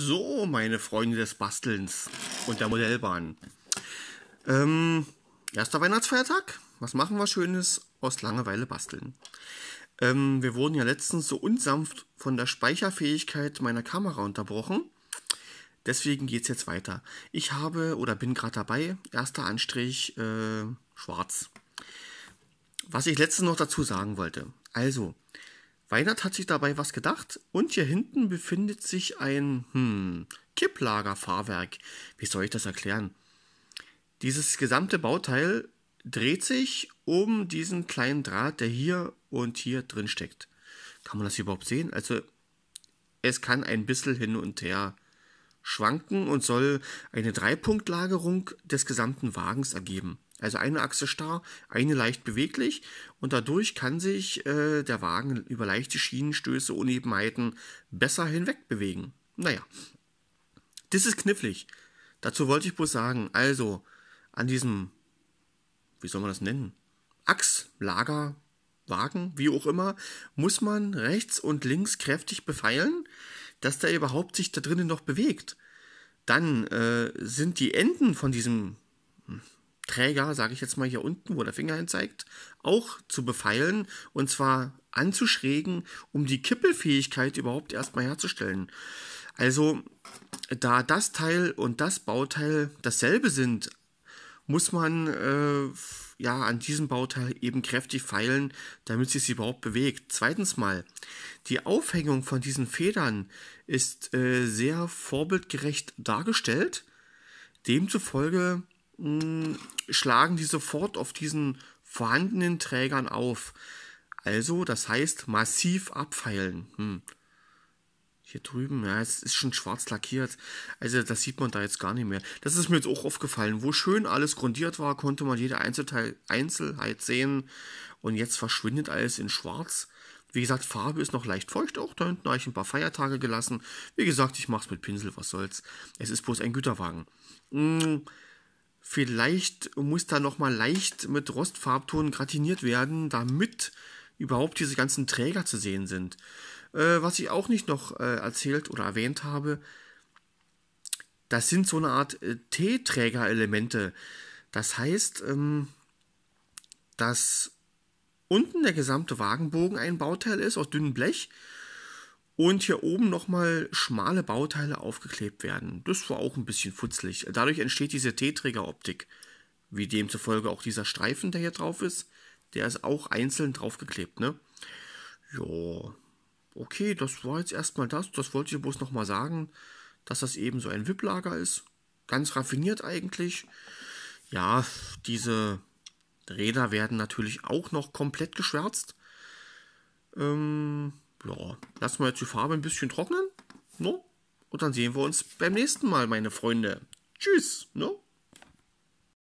So, meine Freunde des Bastelns und der Modellbahn. Ähm, erster Weihnachtsfeiertag. Was machen wir Schönes? Aus Langeweile basteln. Ähm, wir wurden ja letztens so unsanft von der Speicherfähigkeit meiner Kamera unterbrochen. Deswegen geht es jetzt weiter. Ich habe oder bin gerade dabei, erster Anstrich äh, schwarz. Was ich letztens noch dazu sagen wollte. Also, Weinert hat sich dabei was gedacht und hier hinten befindet sich ein hm, Kipplagerfahrwerk. Wie soll ich das erklären? Dieses gesamte Bauteil dreht sich um diesen kleinen Draht, der hier und hier drin steckt. Kann man das überhaupt sehen? Also es kann ein bisschen hin und her schwanken und soll eine Dreipunktlagerung des gesamten Wagens ergeben. Also eine Achse starr, eine leicht beweglich und dadurch kann sich äh, der Wagen über leichte Schienenstöße, Unebenheiten besser hinweg bewegen. Naja, das ist knifflig. Dazu wollte ich bloß sagen, also an diesem, wie soll man das nennen, Achslager, Wagen, wie auch immer, muss man rechts und links kräftig befeilen, dass der überhaupt sich da drinnen noch bewegt. Dann äh, sind die Enden von diesem hm, Träger, sage ich jetzt mal hier unten, wo der Finger hin zeigt, auch zu befeilen und zwar anzuschrägen, um die Kippelfähigkeit überhaupt erstmal herzustellen. Also, da das Teil und das Bauteil dasselbe sind, muss man äh, ja an diesem Bauteil eben kräftig feilen, damit sie sich überhaupt bewegt. Zweitens mal, die Aufhängung von diesen Federn ist äh, sehr vorbildgerecht dargestellt. Demzufolge Mm, schlagen die sofort auf diesen vorhandenen Trägern auf. Also, das heißt, massiv abfeilen. Hm. Hier drüben, ja, es ist schon schwarz lackiert. Also, das sieht man da jetzt gar nicht mehr. Das ist mir jetzt auch aufgefallen. Wo schön alles grundiert war, konnte man jede Einzelteil, Einzelheit sehen. Und jetzt verschwindet alles in schwarz. Wie gesagt, Farbe ist noch leicht feucht auch. Da hinten habe ich ein paar Feiertage gelassen. Wie gesagt, ich mache es mit Pinsel, was soll's. Es ist bloß ein Güterwagen. Hm, Vielleicht muss da nochmal leicht mit Rostfarbton gratiniert werden, damit überhaupt diese ganzen Träger zu sehen sind. Äh, was ich auch nicht noch äh, erzählt oder erwähnt habe, das sind so eine Art äh, T-Träger-Elemente. Das heißt, ähm, dass unten der gesamte Wagenbogen ein Bauteil ist aus dünnem Blech und hier oben nochmal schmale Bauteile aufgeklebt werden. Das war auch ein bisschen futzlig. Dadurch entsteht diese T-Träger-Optik. Wie demzufolge auch dieser Streifen, der hier drauf ist, der ist auch einzeln draufgeklebt, ne? Ja, okay, das war jetzt erstmal das. Das wollte ich bloß nochmal sagen, dass das eben so ein WIP-Lager ist. Ganz raffiniert eigentlich. Ja, diese Räder werden natürlich auch noch komplett geschwärzt. Ähm, ja, lassen wir jetzt die Farbe ein bisschen trocknen. No? Ne? Und dann sehen wir uns beim nächsten Mal, meine Freunde. Tschüss. No? Ne?